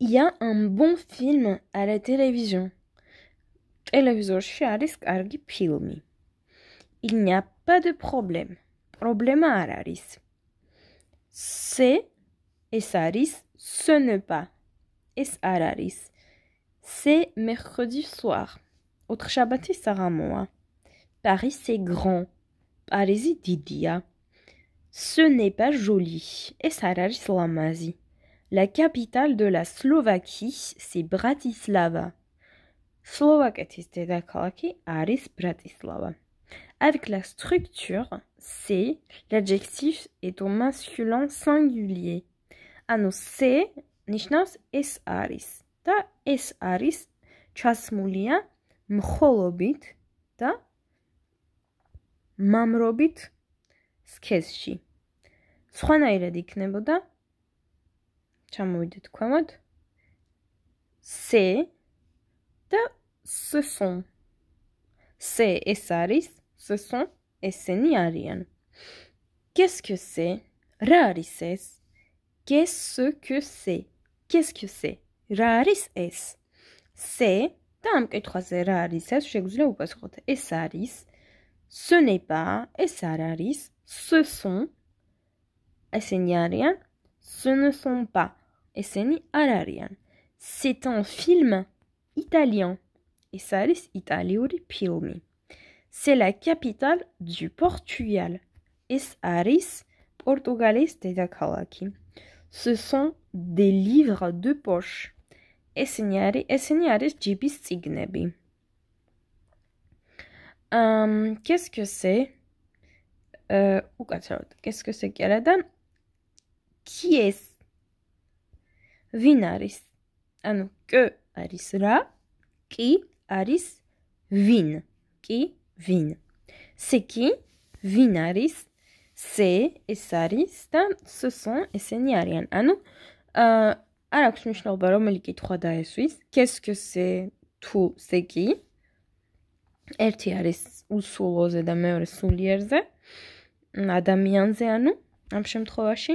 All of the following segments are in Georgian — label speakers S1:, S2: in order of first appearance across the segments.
S1: Il y a un bon film à la télévision. risque d'arriver à argi filmi. Il n'y a pas de problème. Problème à Aris. C'est et saris, ce n'est pas. Es araris. C'est mercredi soir. Autre Shabbat moi. Paris c'est grand. Paris Didia. Ce n'est pas joli. C'est araris lamazi. La capitale de la Slovaquie, c'est Bratislava. Slovaquetis aris Bratislava. Avec la structure C, l'adjectif est au masculin singulier. Ano C, nishnas es aris. Ta es aris chasmulia mcholobit ta mamrobit skeschi. სხვანაირად dikneboda de quoi, комод? C'est de ce sont. C'est et saris, ce sont et c'est n'y a rien. Qu'est-ce que c'est? Raris Qu'est-ce que c'est? Qu'est-ce que c'est? Raris es. C'est, tam que trois raris es, je vous ou pas et saris. Ce n'est pas, et sararis, ce sont, et c'est n'y a rien, ce ne sont pas. Esseni Ararian. C'est un film italien. Isalis Italiuri Pilmi. C'est la capitale du Portugal. Isaris Portugalis Tedakalaki. Ce sont des livres de poche. Esseniari Esseniaris Gibis Signebi. Um, qu'est-ce que c'est euh, Qu'est-ce que c'est dame Qui est ვინ არის? ანუ კ არის რა? კი არის ვინ? კი ვინ? სიკი ვინ არის? სე ეს არის და სე სონ ესენი არიან. ანუ აა არ აქვს მნიშვნელობა რომელი კითხვა დაესვის. კეს კესე თუ სეკი? ერთი არის უსულოზე და მეორე სულიერზე. ადამიანზე ანუ ამ შემთხვევაში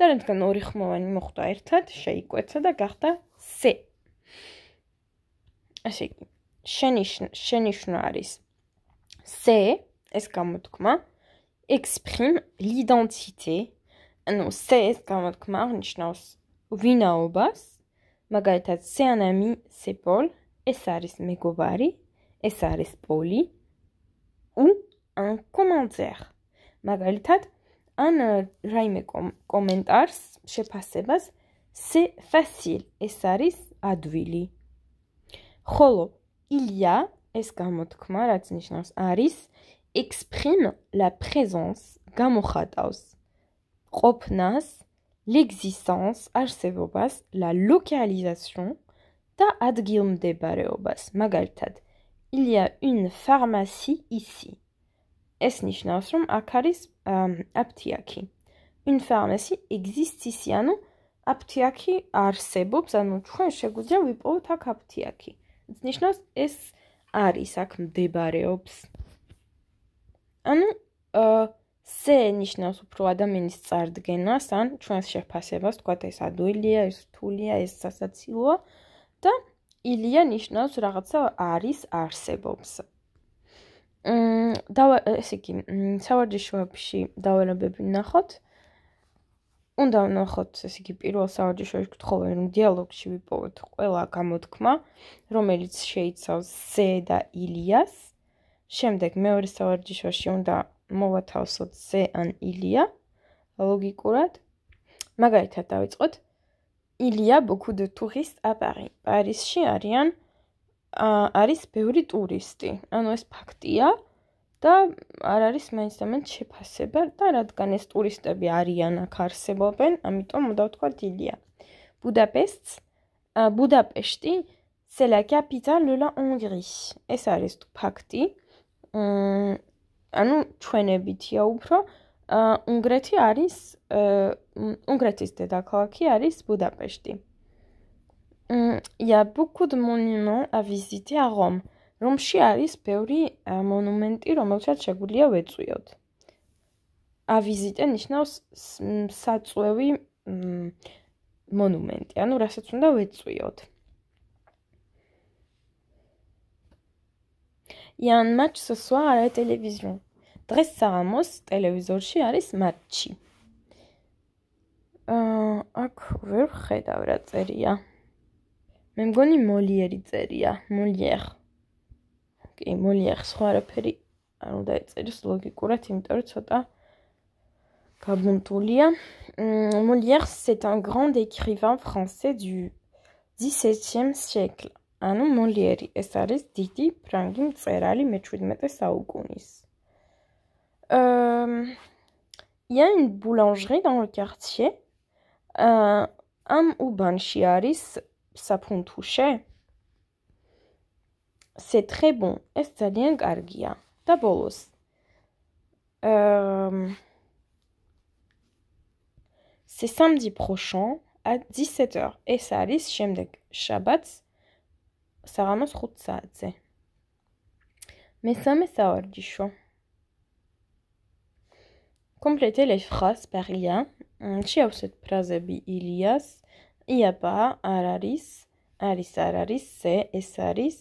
S1: და რადგან ორი ხმოვანი მოხვდა ერთად, შეიკვეცა და გახდა C. ასე იგი, შენიშნ შენიშნა არის C, ეს გამოთქმა exprime l'identité. ანუ C ეს გამოთქმა ნიშნავს ვინაობას, მაგალითად C un ami, C Paul, ეს არის მეგობარი, ეს არის პოლი. ou un commentaire. მაგალითად un euh, raime commentaire, je passe bas, c'est facile, et saris advili. Holo, il y a, que tu m'as dit, aris, exprime la présence gamochadaus. Ropnas, l'existence, arsevobas, la localisation, ta adgium de bareobas, magaltad. Il y a une pharmacie ici. ეს ნიშნავს, რომ აქ არის აფთიაქი. Une pharmacie existe ici, ანუ აფთიაქი არსებობს, ანუ ჩვენ შეგვიძლია ვიპოვოთ აქ აფთიაქი. ეს ნიშნავს ეს არის აქ მდებარეობს. ანუ ზე ნიშნავს უფრო ადამიანის წარდგენას, ან ჩვენს შეფასებას, თქვა ეს ადვილია, ეს რთულია, ეს სასაცილოა და ილია ნიშნავს რაღაცა არის, არსებობს. და ესე იგი, სავარჯიშოებში დავალებები ნახოთ. უნდა ნახოთ, ესე იგი, პირველ სავარჯიშოებში გთხოვენ, რომ დიალოგში ვიპოვეთ ყველა გამოთქმა, რომელიც შეიცავს ზე და ილიას. შემდეგ მეორე სავარჯიშოში უნდა მოვათავსოთ ზე ან ილია ლოგიკურად. მაგალითად დავიწყოთ. Il y a beaucoup de touristes à Paris. Paris-ში არიან 1000 არის ბევრი ტურისტი. ანუ ეს ფაქტია და არ არის მაინც ამ შეფასება და რადგან ეს ტურისტები არიან აქ არსებობენ, ამიტომ უნდა ვთქვა დილია. ბუდაპესტი, ბუდაპეშტი, სელა კაპიტალ ლა ონგრი. ეს არის ფაქტი. ანუ ჩვენებითია უფრო უნგრეთი არის უნგრეთის დედაქალაქი არის ბუდაპეშტი. il y a beaucoup de monuments à visiter à Rome. რომში არის ბევრი მონუმენტი, რომელსაც შეგვიძლია ვეწვიოთ. ა ვიზიტე ნიშნავს საწვევი მონუმენტი, ანუ რასაც უნდა ვეწვიოთ. Il y a un match ce soir à la télévision. Dres Saramos ტელევიზორში არის მატჩი. აა აქ ვერ ხედავ რა წერია. მე მგონი მოლიერი წერია მოლიერ კი მოლიერ სხვა რაფერი არ უნდა ეწეროს ლოგიკურად იმიტომ რომ ცოტა გაბუნტულია მოლიერ c'est un grand écrivain français du 17e siècle ანუ მოლიერი ეს არის დიდი ფრანგი მწერალი მე-17 საუკუნის Il y a une boulangerie dans le quartier. Euh, un ou banchiaris, sapun toucher. C'est très bon. Estalien gargia. Da bolos. Euh... C'est samedi prochain à 17h. Et ça arrive Shemdek Shabbat. Saramos Rutsatze. Mais ça me ça du Complétez les phrases par IA. c'est cette phrase de Ilias იაბა არ არის არის არ არის სე ეს არის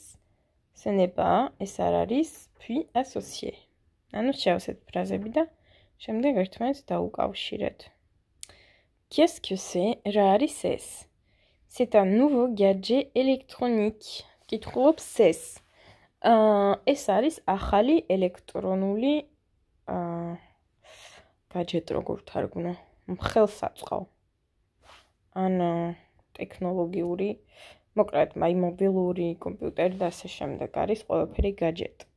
S1: სენება ეს არ არის ფი ასოციე ანუ შევსეთ ფრაზები და შემდეგ ერთმანეთს დაუკავშირეთ qu'est-ce que c'est ra aris es c'est un nouveau gadget électronique qui trouve ses euh ეს არის ახალი ელექტრონული აა гаджет როგორ თარგმნა მხელსაწყო ან ტექნოლოგიური, მოკლედ, აი მობილური კომპიუტერი და ასე შემდეგ არის ყველაფერი гаджеტი.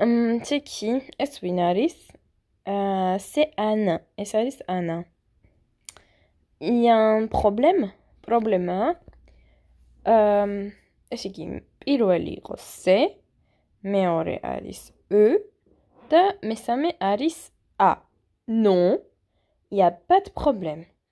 S1: მმ, ჩიკი, ეს ვინ არის? აა, სე ანა, ეს არის ანა. იან პრობლემ? პრობლემა? აм, ეს იგი პირველი იყო სე, მეორე არის ე და მესამე არის ა. ნო, ია პატ პრობლემ.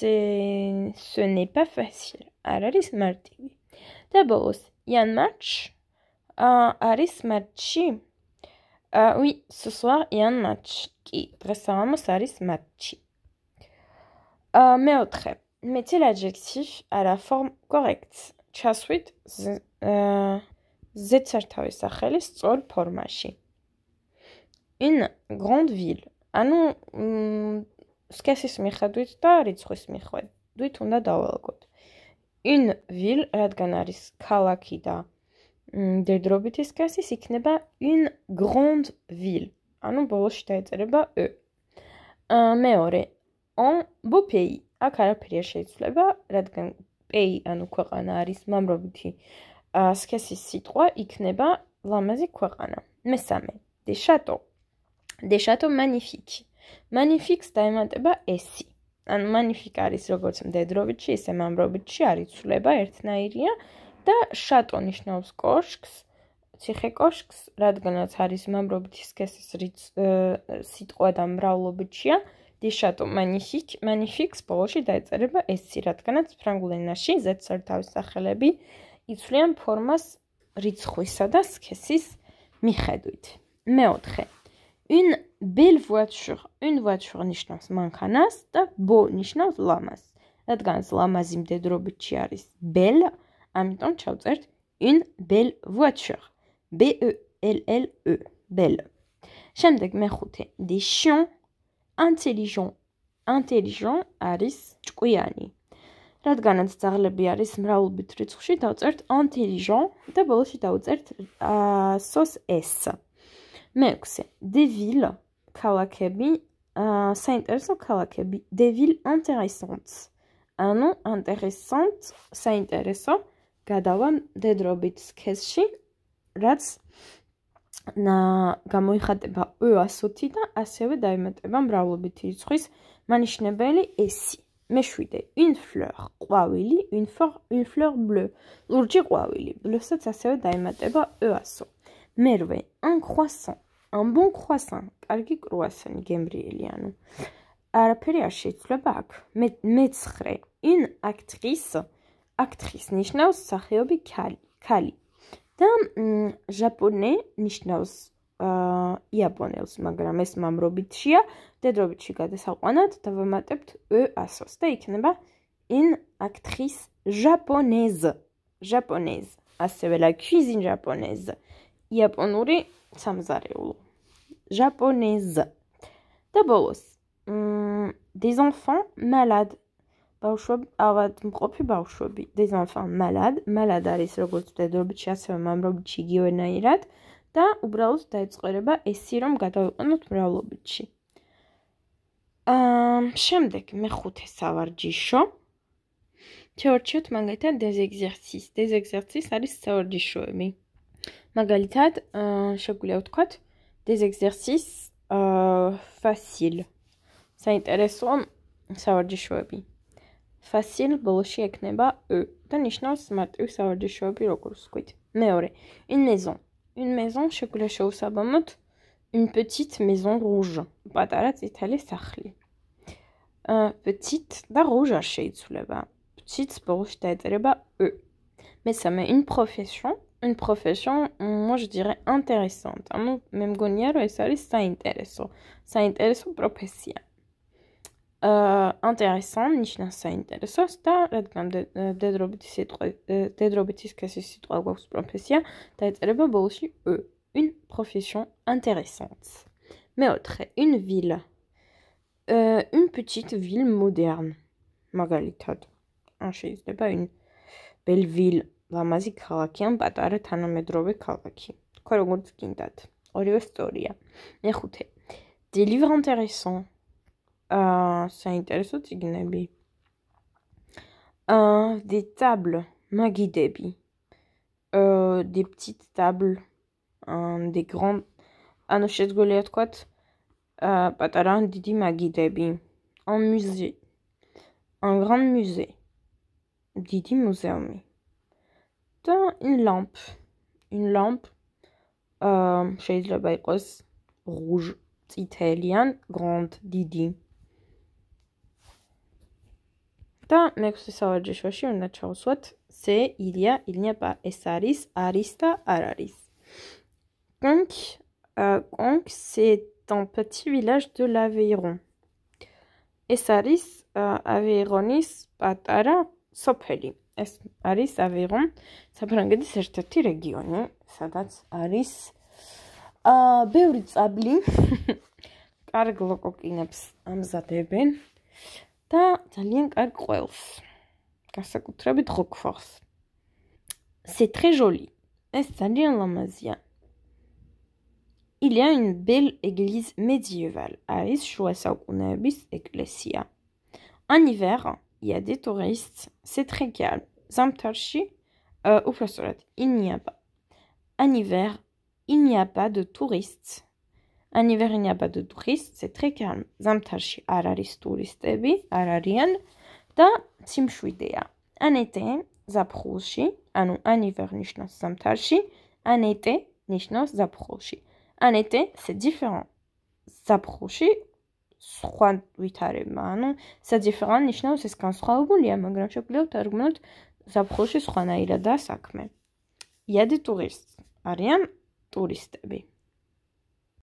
S1: ce n'est pas facile. À il y ya un match. à match matchi. oui, ce soir, il y a un match. Qui, récemment, Aris matchi. Euh, mais au trait, mettez l'adjectif à la forme correcte. ჩასვით ზეცერთავის Sol pour ფორმაში. Une grande ville. non. სქესის მიხედვით და რიცხვის მიხედვით უნდა დავალგოთ. in will, რადგან არის ქალაქი და დედრობითი სქესის იქნება une grande ville. ანუ ბოლოში დაეწერება ë. ა მეორე on beau pays. აქ არაფერი არ შეიცვლება, რადგან pay ანუ ქვეყანა არის მამრობითი სქესის სიტყვა იქნება ლამაზი ქვეყანა. მესამე, des châteaux. des châteaux magnifiques. Magnifix დაემატება S-ი. ან Magnifix არის როგორც მდედრობითში, ისე მამრობითში არის ცვლება ერთნაირია და შატო ნიშნავს კოშკს, ციხე კოშკს, რადგანაც არის მამრობითი სქესის სიტყვა და მრავლობითშია. дешато манифик манификс полоши დაეწერება ეს რადგანაც ფრანგულ ენაში ზეცერ თავის სახელები იცვლიან ფორმას რიცხვისა და სქესის მიხედვით მეოთხე une bel voiture une voiture ნიშნავს მანქანას და bo ნიშნავს ლამაზ რადგან ლამაზი მდედრობითში არის bel ამიტომ ჩავწერთ une belle voiture b e l l e belle შემდეგ მეხუთე des chiens intelligent intelligent არის ჭკვიანი რადგანაც ძაღლები არის მრავლობით რიცხვში დავწერთ intelligent და ბოლოში დავწერთ sos s მეექვსე des villes ქალაქები, აა საინტერესო ქალაქები, devil intéressants. ანუ ინტერესანტ, საინტერესო, გადავა დედრობით სქესში, რაც на გამოიხატება ე 100 და ასევე დაიმატება მრავლობითი რიცხვის მანიშნებელი s. მეშვიდე, une fleur, ყვავილი, une fleur, une fleur bleue, ლურჯი ყვავილი, bleu-საც ასევე დაიმატება ე 100. მერვე, un croissant, ამბონ ქუასან, კარგი კრუასანი გემრიელი ანუ. არაფერი არ შეიძლება აქ. მე მე-9. ინ აქტრის აქტრის ნიშნავს სახეობი ქალი, ქალი. და ჟაპონე ნიშნავს აა იაპონელს, მაგრამ ეს მამრობითშია, დედრობითში გადასაყვანად დავამატებთ ე-ასოს და იქნება ინ აქტრის ჟაპონეზ. ჟაპონეზ. ასევე ლა კუზინ ჟაპონეზ. იაპონური სამზარეულო. ჟაპონეზე. და ბოლოს. მმ, des enfants malades. ბავშვები, ალბათ მყოფი ბავშვები. des enfants malades, malade არის როგორც დედობჭი, ასევე მამრობჭი გივენაირად და უბრალოდ დაიწყერება ესი რომ გადავიყვანოთ მრავლობჭი. აა, შემდეგ მეხუთე სავარჯიშო. შეორჩიოთ მაგალითად des exercices. des exercices არის სავარჯიშოები. Magalitad, euh, des exercices euh, faciles. Ça intéresse savoir des choses. Facile, bolchi et kneba, e. Euh. Tanishnos, mat, e, euh, savoir des choses, quid. Mais ouais, une maison. Une maison, chakula chaussabamot, une petite maison rouge. Patarat, bah, c'est allé sachli. Petite, da rouge, achète, bas, Petite, bolchi, t'aide, reba, e. Mais ça met une profession, une profession, moi je dirais intéressante. même Gognaro et Sali, ça intéresse. Ça intéresse professionnel. Euh, intéressant, nichin ça intéresse. Ça, la gamme de drobitis et drobitis que c'est si trois gouax professions, t'as bah aussi Une profession intéressante. Mais autre, une ville. Euh, une petite ville moderne. Magalitad. en hein, ah, sais, pas une belle ville ლამაზი ქალაქი ან პატარა თანამედროვე ქალაქი. თქვა როგორც გინდათ. ორივე სწორია. მეხუთე. Des livres intéressants. აა, საინტერესო წიგნები. აა, des tables magidebi. აა, euh, des petites tables. აა, des grandes. ანუ შეგვიძლია თქვა აა, პატარა დიდი მაგიდები. En musée. Un grand musée. დიდი მუზეუმი. une lampe. Une lampe. Chez le la Rouge. italien Grande. Didi. C'est il y a, il n'y a pas. Et saris, arista, araris. donc euh, donc c'est un petit village de l'Aveyron. Et saris, euh, Aveyronis, patara, sopheli. ეს არის ავიღონ საფრანგეთის ერთ-ერთი რეგიონი, სადაც არის აა ბევრი წაბლი. კარგ ლოკოკინებს ამზადებენ და ძალიან კარგ ყველს. გასაკუთრებით ხოქფორს. C'est très joli. ეს ძალიან ლამაზია. Il y a une belle église médiévale. Aïs, je vois ça, on a un église. En hiver, il y a des touristes, c'est très calme. Zamtarchi ou euh, il n'y a pas. En hiver, il n'y a pas de touristes. En hiver, il n'y a pas de touristes, c'est très calme. Zamtarchi araris touristebi, ararien, ta timchuidea. En été, zaprochi, anu ah en hiver, nishnos zamtarchi, en été, nishnos zaprochi. En été, c'est différent. Zaprochi, სხვა ვითარება. ანუ საძიფრან ნიშნავს ეს განსხვავებულია, მაგრამ შეგვიძლია თარგმნოთ ზაფხულში სხვანაირადაა საქმე. იადი ტურისტ არიან ტურისტები.